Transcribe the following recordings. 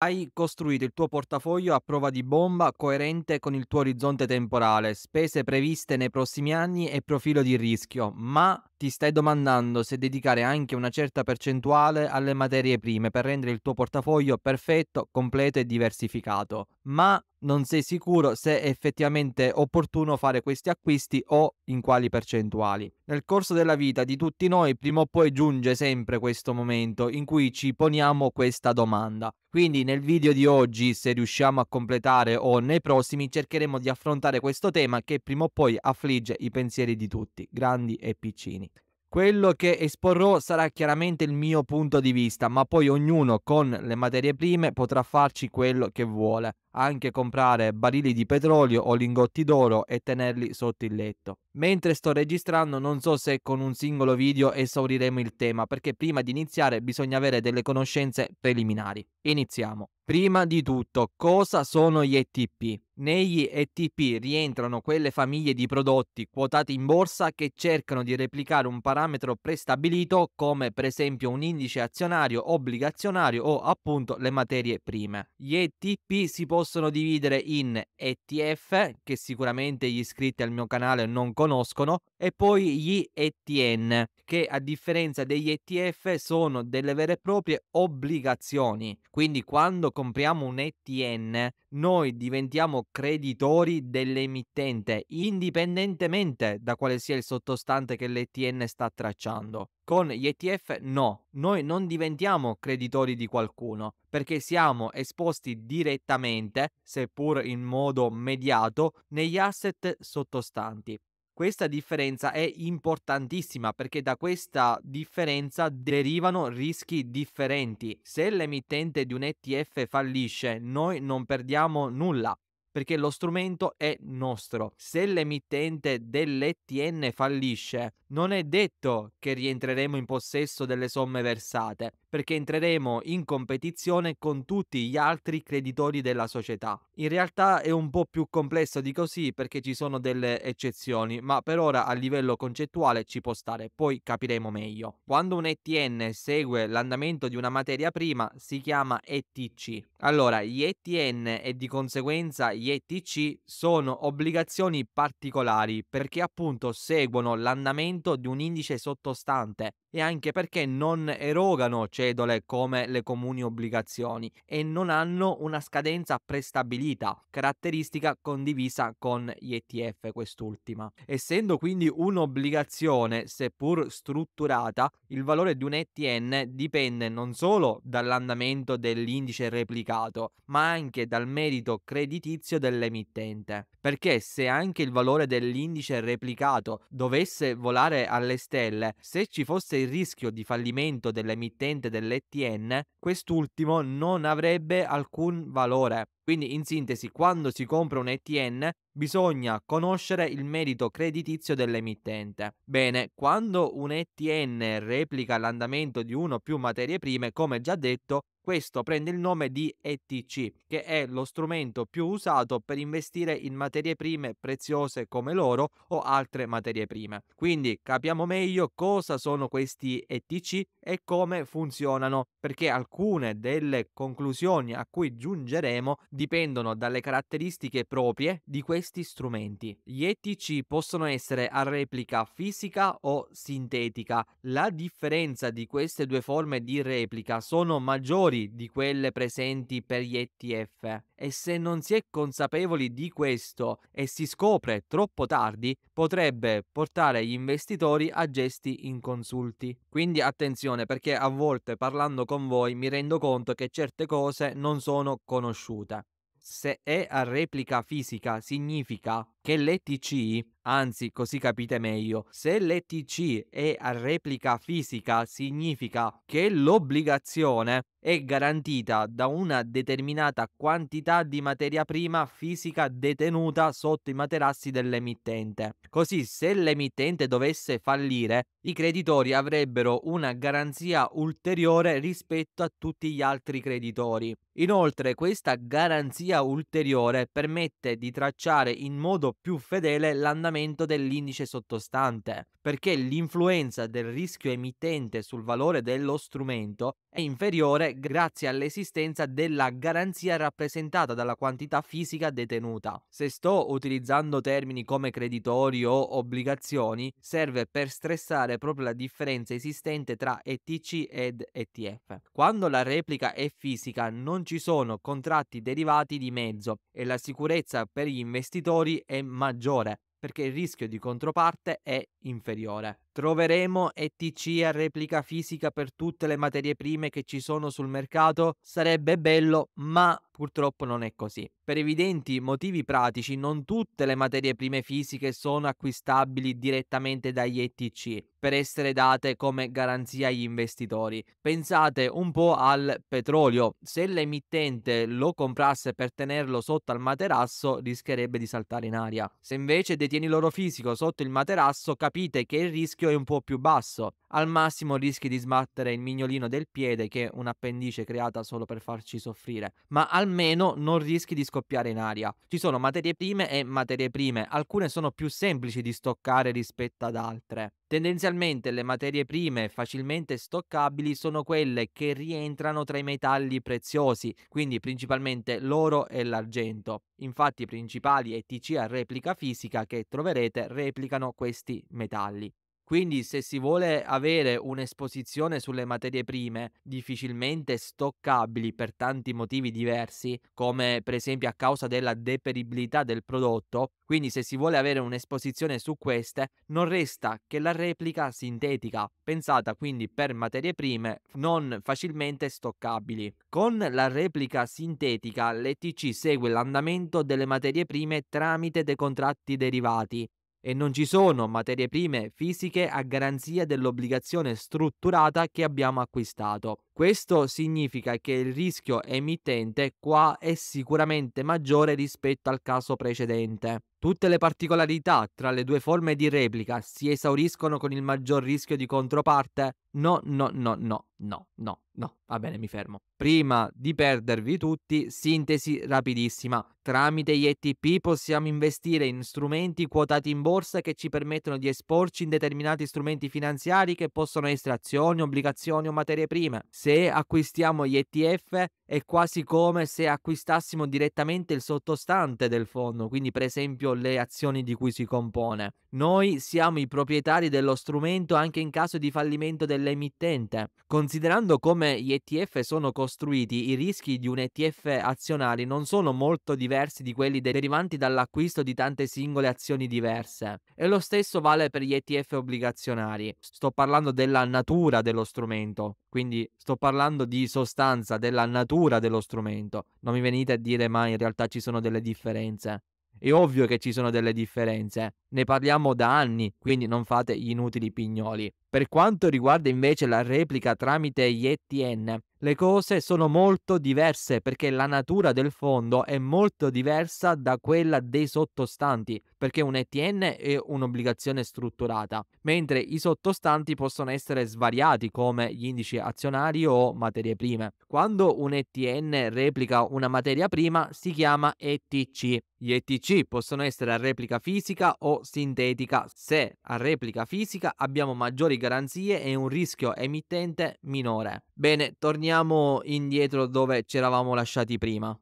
Hai costruito il tuo portafoglio a prova di bomba coerente con il tuo orizzonte temporale, spese previste nei prossimi anni e profilo di rischio, ma ti stai domandando se dedicare anche una certa percentuale alle materie prime per rendere il tuo portafoglio perfetto, completo e diversificato ma non sei sicuro se è effettivamente opportuno fare questi acquisti o in quali percentuali. Nel corso della vita di tutti noi prima o poi giunge sempre questo momento in cui ci poniamo questa domanda. Quindi nel video di oggi, se riusciamo a completare o nei prossimi, cercheremo di affrontare questo tema che prima o poi affligge i pensieri di tutti, grandi e piccini. Quello che esporrò sarà chiaramente il mio punto di vista, ma poi ognuno con le materie prime potrà farci quello che vuole anche comprare barili di petrolio o lingotti d'oro e tenerli sotto il letto. Mentre sto registrando non so se con un singolo video esauriremo il tema perché prima di iniziare bisogna avere delle conoscenze preliminari. Iniziamo. Prima di tutto, cosa sono gli ETP? Negli ETP rientrano quelle famiglie di prodotti quotati in borsa che cercano di replicare un parametro prestabilito come per esempio un indice azionario, obbligazionario o appunto le materie prime. Gli ETP si possono possono dividere in ETF, che sicuramente gli iscritti al mio canale non conoscono, e poi gli ETN, che a differenza degli ETF sono delle vere e proprie obbligazioni. Quindi quando compriamo un ETN, noi diventiamo creditori dell'emittente, indipendentemente da quale sia il sottostante che l'ETN sta tracciando. Con gli ETF no, noi non diventiamo creditori di qualcuno perché siamo esposti direttamente, seppur in modo mediato, negli asset sottostanti. Questa differenza è importantissima perché da questa differenza derivano rischi differenti. Se l'emittente di un ETF fallisce, noi non perdiamo nulla perché lo strumento è nostro. Se l'emittente dell'ETN fallisce, non è detto che rientreremo in possesso delle somme versate, perché entreremo in competizione con tutti gli altri creditori della società. In realtà è un po' più complesso di così perché ci sono delle eccezioni, ma per ora a livello concettuale ci può stare, poi capiremo meglio. Quando un ETN segue l'andamento di una materia prima si chiama ETC. Allora, gli ETN e di conseguenza gli ETC sono obbligazioni particolari perché appunto seguono l'andamento di un indice sottostante e anche perché non erogano cedole come le comuni obbligazioni e non hanno una scadenza prestabilita, caratteristica condivisa con gli ETF quest'ultima. Essendo quindi un'obbligazione, seppur strutturata, il valore di un ETN dipende non solo dall'andamento dell'indice replicato, ma anche dal merito creditizio dell'emittente. Perché se anche il valore dell'indice replicato dovesse volare alle stelle, se ci fosse il rischio di fallimento dell'emittente dell'ETN, quest'ultimo non avrebbe alcun valore. Quindi in sintesi, quando si compra un ETN bisogna conoscere il merito creditizio dell'emittente. Bene, quando un ETN replica l'andamento di uno o più materie prime, come già detto, questo prende il nome di ETC, che è lo strumento più usato per investire in materie prime preziose come l'oro o altre materie prime. Quindi capiamo meglio cosa sono questi ETC e come funzionano, perché alcune delle conclusioni a cui giungeremo dipendono dalle caratteristiche proprie di questi strumenti. Gli ETC possono essere a replica fisica o sintetica. La differenza di queste due forme di replica sono maggiori di quelle presenti per gli ETF e se non si è consapevoli di questo e si scopre troppo tardi potrebbe portare gli investitori a gesti inconsulti. Quindi attenzione perché a volte parlando con voi mi rendo conto che certe cose non sono conosciute. Se è a replica fisica significa che l'ETC Anzi, così capite meglio, se l'ETC è a replica fisica significa che l'obbligazione è garantita da una determinata quantità di materia prima fisica detenuta sotto i materassi dell'emittente. Così se l'emittente dovesse fallire, i creditori avrebbero una garanzia ulteriore rispetto a tutti gli altri creditori. Inoltre questa garanzia ulteriore permette di tracciare in modo più fedele l'andamento dell'indice sottostante, perché l'influenza del rischio emittente sul valore dello strumento è inferiore grazie all'esistenza della garanzia rappresentata dalla quantità fisica detenuta. Se sto utilizzando termini come creditori o obbligazioni, serve per stressare proprio la differenza esistente tra ETC ed ETF. Quando la replica è fisica non ci sono contratti derivati di mezzo e la sicurezza per gli investitori è maggiore perché il rischio di controparte è inferiore. Troveremo ETC a replica fisica per tutte le materie prime che ci sono sul mercato? Sarebbe bello, ma purtroppo non è così. Per evidenti motivi pratici, non tutte le materie prime fisiche sono acquistabili direttamente dagli ETC per essere date come garanzia agli investitori. Pensate un po' al petrolio. Se l'emittente lo comprasse per tenerlo sotto al materasso, rischierebbe di saltare in aria. Se invece detieni l'oro fisico sotto il materasso, capite che il rischio è un po' più basso. Al massimo rischi di sbattere il mignolino del piede che è un'appendice creata solo per farci soffrire, ma almeno non rischi di scoppiare in aria. Ci sono materie prime e materie prime, alcune sono più semplici di stoccare rispetto ad altre. Tendenzialmente le materie prime facilmente stoccabili sono quelle che rientrano tra i metalli preziosi, quindi principalmente l'oro e l'argento. Infatti i principali ETC a replica fisica che troverete replicano questi metalli. Quindi se si vuole avere un'esposizione sulle materie prime difficilmente stoccabili per tanti motivi diversi, come per esempio a causa della deperibilità del prodotto, quindi se si vuole avere un'esposizione su queste, non resta che la replica sintetica, pensata quindi per materie prime non facilmente stoccabili. Con la replica sintetica l'ETC segue l'andamento delle materie prime tramite dei contratti derivati, e non ci sono materie prime fisiche a garanzia dell'obbligazione strutturata che abbiamo acquistato. Questo significa che il rischio emittente qua è sicuramente maggiore rispetto al caso precedente. Tutte le particolarità tra le due forme di replica si esauriscono con il maggior rischio di controparte? No, no, no, no, no, no, no. Va bene, mi fermo. Prima di perdervi tutti, sintesi rapidissima. Tramite gli ETP possiamo investire in strumenti quotati in borsa che ci permettono di esporci in determinati strumenti finanziari che possono essere azioni, obbligazioni o materie prime. Se acquistiamo gli ETF è quasi come se acquistassimo direttamente il sottostante del fondo, quindi per esempio proprio le azioni di cui si compone. Noi siamo i proprietari dello strumento anche in caso di fallimento dell'emittente. Considerando come gli ETF sono costruiti, i rischi di un ETF azionario non sono molto diversi di quelli derivanti dall'acquisto di tante singole azioni diverse. E lo stesso vale per gli ETF obbligazionari. Sto parlando della natura dello strumento, quindi sto parlando di sostanza, della natura dello strumento. Non mi venite a dire ma in realtà ci sono delle differenze. È ovvio che ci sono delle differenze, ne parliamo da anni, quindi non fate gli inutili pignoli. Per quanto riguarda invece la replica tramite gli ETN, le cose sono molto diverse perché la natura del fondo è molto diversa da quella dei sottostanti, perché un ETN è un'obbligazione strutturata, mentre i sottostanti possono essere svariati come gli indici azionari o materie prime. Quando un ETN replica una materia prima si chiama ETC. Gli ETC possono essere a replica fisica o sintetica se a replica fisica abbiamo maggiori garanzie e un rischio emittente minore. Bene, torniamo indietro dove ci eravamo lasciati prima.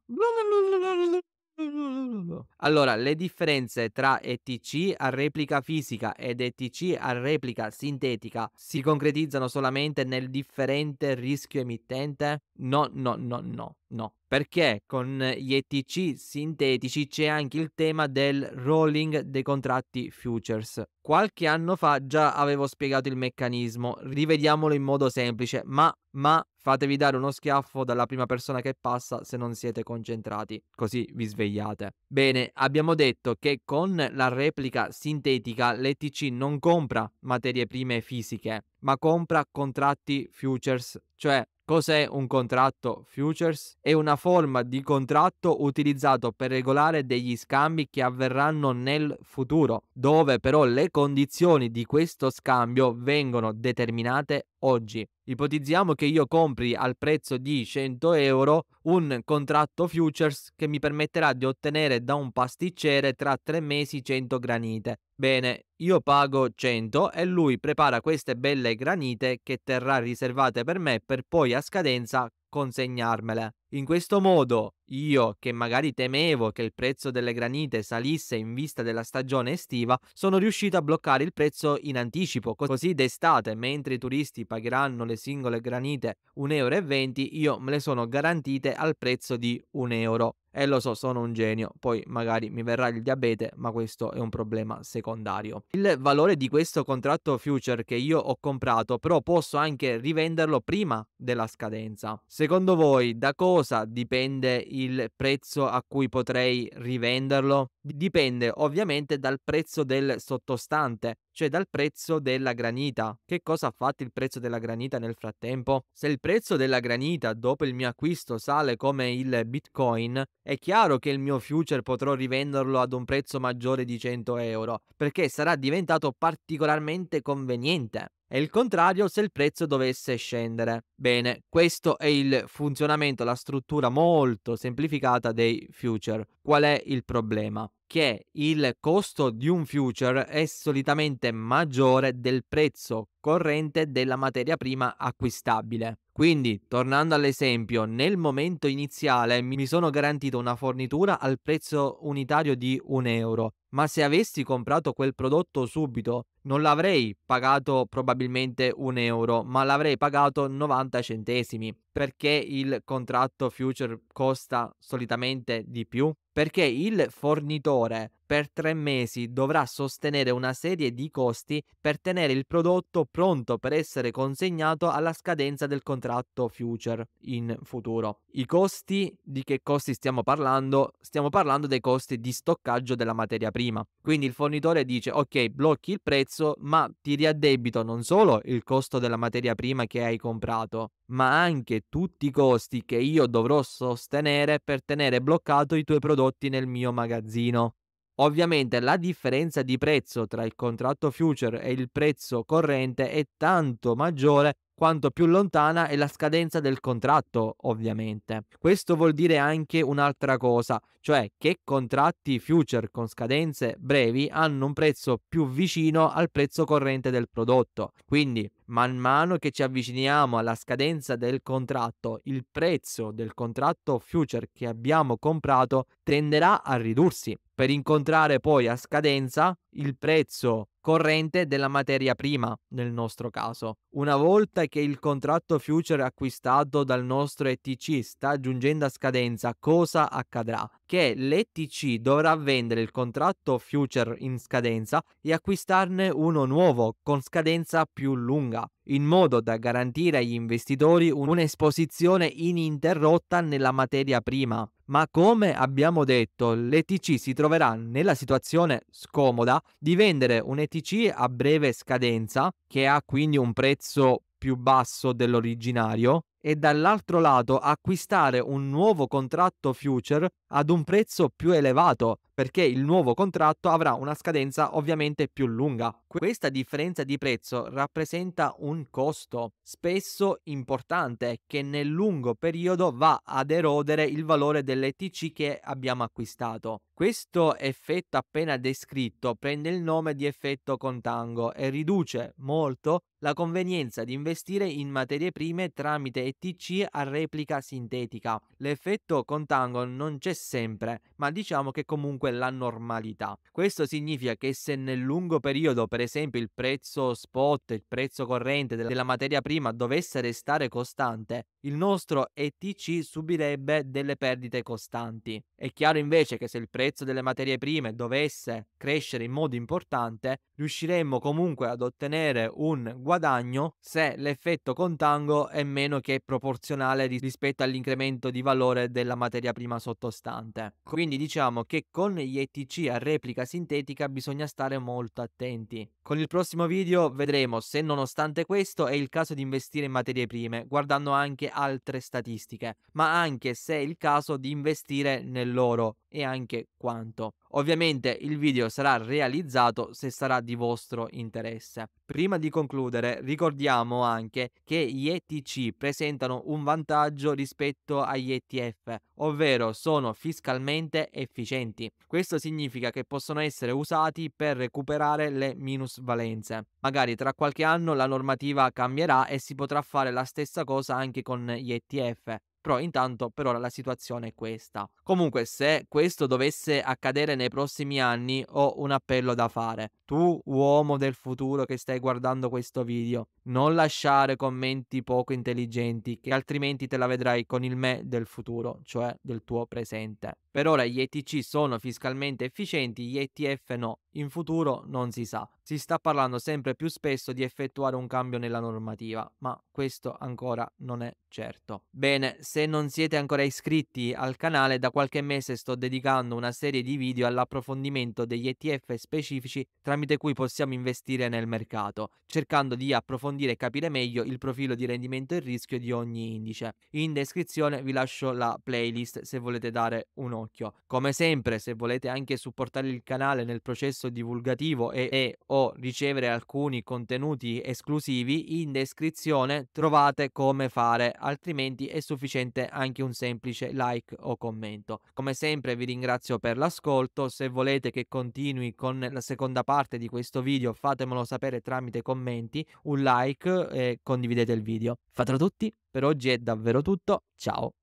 Allora, le differenze tra ETC a replica fisica ed ETC a replica sintetica si concretizzano solamente nel differente rischio emittente? No, no, no, no, no perché con gli ETC sintetici c'è anche il tema del rolling dei contratti futures. Qualche anno fa già avevo spiegato il meccanismo, rivediamolo in modo semplice, ma, ma fatevi dare uno schiaffo dalla prima persona che passa se non siete concentrati, così vi svegliate. Bene, abbiamo detto che con la replica sintetica l'ETC non compra materie prime fisiche, ma compra contratti futures, cioè Cos'è un contratto futures? È una forma di contratto utilizzato per regolare degli scambi che avverranno nel futuro, dove però le condizioni di questo scambio vengono determinate oggi. Ipotizziamo che io compri al prezzo di 100 euro un contratto futures che mi permetterà di ottenere da un pasticcere tra tre mesi 100 granite. Bene, io pago 100 e lui prepara queste belle granite che terrà riservate per me per poi a scadenza consegnarmele. In questo modo io, che magari temevo che il prezzo delle granite salisse in vista della stagione estiva, sono riuscito a bloccare il prezzo in anticipo, così d'estate, mentre i turisti pagheranno le singole granite 1,20 euro, io me le sono garantite al prezzo di 1 euro. E lo so, sono un genio, poi magari mi verrà il diabete, ma questo è un problema secondario. Il valore di questo contratto future che io ho comprato, però posso anche rivenderlo prima della scadenza. Secondo voi da cosa dipende il prezzo a cui potrei rivenderlo? Dipende ovviamente dal prezzo del sottostante, cioè dal prezzo della granita. Che cosa ha fatto il prezzo della granita nel frattempo? Se il prezzo della granita dopo il mio acquisto sale come il bitcoin, è chiaro che il mio future potrò rivenderlo ad un prezzo maggiore di 100 euro, perché sarà diventato particolarmente conveniente e il contrario se il prezzo dovesse scendere. Bene, questo è il funzionamento, la struttura molto semplificata dei future. Qual è il problema? che il costo di un future è solitamente maggiore del prezzo corrente della materia prima acquistabile. Quindi, tornando all'esempio, nel momento iniziale mi sono garantito una fornitura al prezzo unitario di 1 euro, ma se avessi comprato quel prodotto subito non l'avrei pagato probabilmente 1 euro, ma l'avrei pagato 90 centesimi, perché il contratto future costa solitamente di più, perché il fornitore per tre mesi dovrà sostenere una serie di costi per tenere il prodotto pronto per essere consegnato alla scadenza del contratto future in futuro. I costi di che costi stiamo parlando? Stiamo parlando dei costi di stoccaggio della materia prima. Quindi il fornitore dice ok blocchi il prezzo ma ti riaddebito non solo il costo della materia prima che hai comprato ma anche tutti i costi che io dovrò sostenere per tenere bloccato i tuoi prodotti nel mio magazzino. Ovviamente la differenza di prezzo tra il contratto future e il prezzo corrente è tanto maggiore quanto più lontana è la scadenza del contratto, ovviamente. Questo vuol dire anche un'altra cosa, cioè che contratti future con scadenze brevi hanno un prezzo più vicino al prezzo corrente del prodotto. Quindi man mano che ci avviciniamo alla scadenza del contratto, il prezzo del contratto future che abbiamo comprato tenderà a ridursi per incontrare poi a scadenza il prezzo corrente della materia prima nel nostro caso. Una volta che il contratto future acquistato dal nostro ETC sta giungendo a scadenza, cosa accadrà? Che l'ETC dovrà vendere il contratto future in scadenza e acquistarne uno nuovo con scadenza più lunga lunga, in modo da garantire agli investitori un'esposizione ininterrotta nella materia prima. Ma come abbiamo detto, l'ETC si troverà nella situazione scomoda di vendere un ETC a breve scadenza, che ha quindi un prezzo più basso dell'originario, e dall'altro lato acquistare un nuovo contratto future ad un prezzo più elevato perché il nuovo contratto avrà una scadenza ovviamente più lunga. Questa differenza di prezzo rappresenta un costo spesso importante che nel lungo periodo va ad erodere il valore dell'ETC che abbiamo acquistato. Questo effetto appena descritto prende il nome di effetto contango e riduce molto la convenienza di investire in materie prime tramite TC a replica sintetica. L'effetto contango non c'è sempre, ma diciamo che comunque la normalità. Questo significa che se nel lungo periodo, per esempio, il prezzo spot, il prezzo corrente della materia prima dovesse restare costante, il nostro ETC subirebbe delle perdite costanti. È chiaro invece che se il prezzo delle materie prime dovesse crescere in modo importante, riusciremmo comunque ad ottenere un guadagno se l'effetto contango è meno che proporzionale rispetto all'incremento di valore della materia prima sottostante. Quindi diciamo che con gli ETC a replica sintetica bisogna stare molto attenti. Con il prossimo video vedremo se nonostante questo è il caso di investire in materie prime, guardando anche altre statistiche, ma anche se è il caso di investire nell'oro e anche quanto. Ovviamente il video sarà realizzato se sarà di vostro interesse. Prima di concludere ricordiamo anche che gli ETC presentano un vantaggio rispetto agli ETF, ovvero sono fiscalmente efficienti. Questo significa che possono essere usati per recuperare le minusvalenze. Magari tra qualche anno la normativa cambierà e si potrà fare la stessa cosa anche con gli ETF. Però intanto per ora la situazione è questa. Comunque se questo dovesse accadere nei prossimi anni ho un appello da fare. Tu uomo del futuro che stai guardando questo video, non lasciare commenti poco intelligenti che altrimenti te la vedrai con il me del futuro, cioè del tuo presente. Per ora gli ETC sono fiscalmente efficienti, gli ETF no, in futuro non si sa. Si sta parlando sempre più spesso di effettuare un cambio nella normativa, ma questo ancora non è certo. Bene, se non siete ancora iscritti al canale, da qualche mese sto dedicando una serie di video all'approfondimento degli ETF specifici tramite cui possiamo investire nel mercato, cercando di approfondire e capire meglio il profilo di rendimento e rischio di ogni indice. In descrizione vi lascio la playlist se volete dare un'occhiata ginocchio. Come sempre, se volete anche supportare il canale nel processo divulgativo e, e o ricevere alcuni contenuti esclusivi, in descrizione trovate come fare, altrimenti è sufficiente anche un semplice like o commento. Come sempre vi ringrazio per l'ascolto, se volete che continui con la seconda parte di questo video fatemelo sapere tramite commenti, un like e condividete il video. Fatelo tutti, per oggi è davvero tutto, ciao!